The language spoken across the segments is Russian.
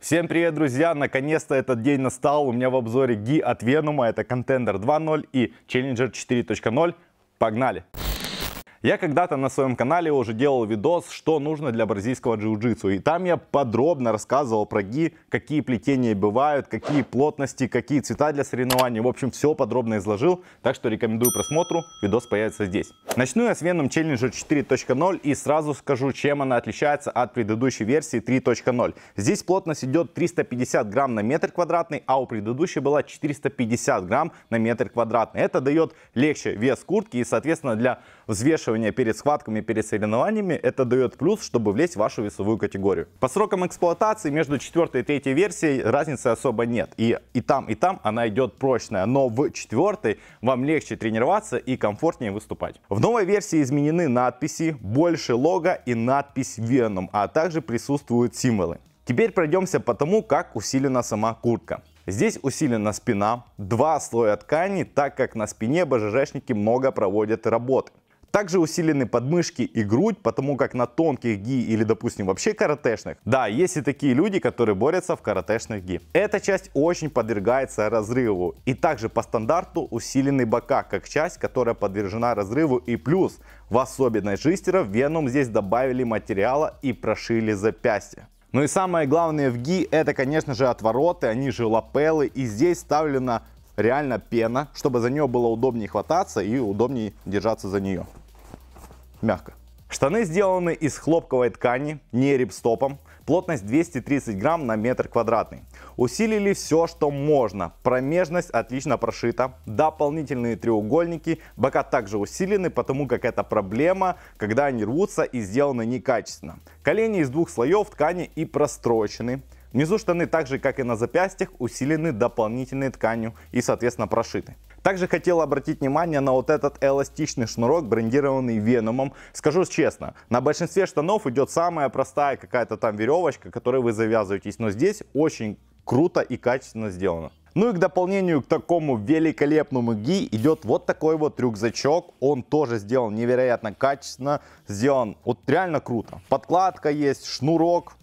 Всем привет, друзья! Наконец-то этот день настал. У меня в обзоре ги от Venom. Это Contender 2.0 и Challenger 4.0. Погнали! Погнали! Я когда-то на своем канале уже делал видос, что нужно для бразильского джиу-джитсу. И там я подробно рассказывал про ги, какие плетения бывают, какие плотности, какие цвета для соревнований. В общем, все подробно изложил. Так что рекомендую просмотру. Видос появится здесь. Начну я с Venom Challenger 4.0 и сразу скажу, чем она отличается от предыдущей версии 3.0. Здесь плотность идет 350 грамм на метр квадратный, а у предыдущей была 450 грамм на метр квадратный. Это дает легче вес куртки и, соответственно, для взвешивания взвешивания перед схватками, перед соревнованиями, это дает плюс, чтобы влезть в вашу весовую категорию. По срокам эксплуатации между 4 и 3 версией разницы особо нет. И, и там, и там она идет прочная, но в 4 вам легче тренироваться и комфортнее выступать. В новой версии изменены надписи, больше лого и надпись веном, а также присутствуют символы. Теперь пройдемся по тому, как усилена сама куртка. Здесь усилена спина, два слоя ткани, так как на спине БЖЖшники много проводят работы. Также усилены подмышки и грудь, потому как на тонких ги или, допустим, вообще каратешных. Да, есть и такие люди, которые борются в каратешных ги. Эта часть очень подвергается разрыву. И также по стандарту усилены бока, как часть, которая подвержена разрыву. И плюс, в особенность жистеров, веном здесь добавили материала и прошили запястье. Ну и самое главное в ги это, конечно же, отвороты, они же лапелы. И здесь ставлена реально пена, чтобы за нее было удобнее хвататься и удобнее держаться за нее мягко. Штаны сделаны из хлопковой ткани, не рипстопом. Плотность 230 грамм на метр квадратный. Усилили все, что можно. Промежность отлично прошита. Дополнительные треугольники. Бока также усилены, потому как это проблема, когда они рвутся и сделаны некачественно. Колени из двух слоев ткани и прострочены. Внизу штаны, так же как и на запястьях, усилены дополнительной тканью и, соответственно, прошиты. Также хотел обратить внимание на вот этот эластичный шнурок, брендированный Веномом. Скажу честно, на большинстве штанов идет самая простая какая-то там веревочка, которой вы завязываетесь, но здесь очень круто и качественно сделано. Ну и к дополнению к такому великолепному ги идет вот такой вот рюкзачок. Он тоже сделан невероятно качественно, сделан вот реально круто. Подкладка есть, шнурок,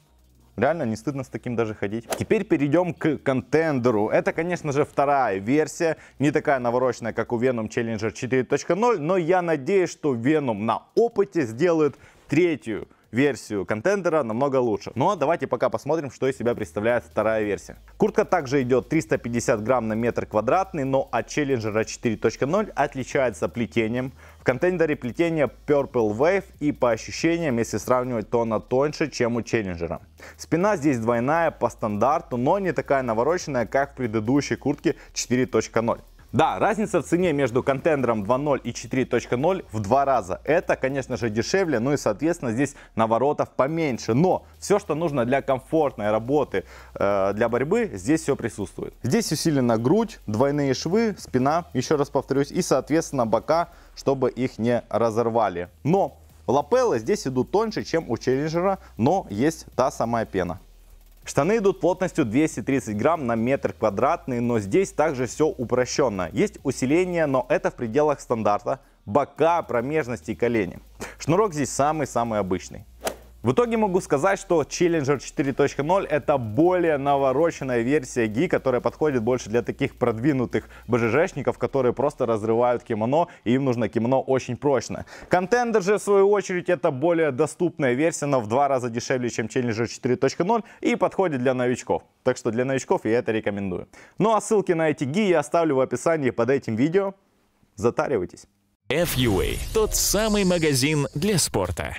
Реально не стыдно с таким даже ходить. Теперь перейдем к контендеру. Это, конечно же, вторая версия. Не такая навороченная, как у Venom Challenger 4.0, но я надеюсь, что Venom на опыте сделает третью версию контендера намного лучше. Но давайте пока посмотрим, что из себя представляет вторая версия. Куртка также идет 350 грамм на метр квадратный, но от Challenger 4.0 отличается плетением. В контейнере плетение Purple Wave и по ощущениям, если сравнивать, то она тоньше, чем у Challenger. Спина здесь двойная по стандарту, но не такая навороченная, как в предыдущей куртке 4.0. Да, разница в цене между контендером 2.0 и 4.0 в два раза. Это, конечно же, дешевле, ну и, соответственно, здесь наворотов поменьше. Но все, что нужно для комфортной работы, э, для борьбы, здесь все присутствует. Здесь усилена грудь, двойные швы, спина, еще раз повторюсь, и, соответственно, бока, чтобы их не разорвали. Но лапеллы здесь идут тоньше, чем у челленджера, но есть та самая пена. Штаны идут плотностью 230 грамм на метр квадратный, но здесь также все упрощенно. Есть усиление, но это в пределах стандарта. Бока, промежности и колени. Шнурок здесь самый-самый обычный. В итоге могу сказать, что Challenger 4.0 это более навороченная версия Ги, которая подходит больше для таких продвинутых БЖЖшников, которые просто разрывают кимоно, и им нужно кимоно очень прочно. Контендер же, в свою очередь, это более доступная версия, но в два раза дешевле, чем Challenger 4.0 и подходит для новичков. Так что для новичков я это рекомендую. Ну а ссылки на эти Ги я оставлю в описании под этим видео. Затаривайтесь. FUA – тот самый магазин для спорта.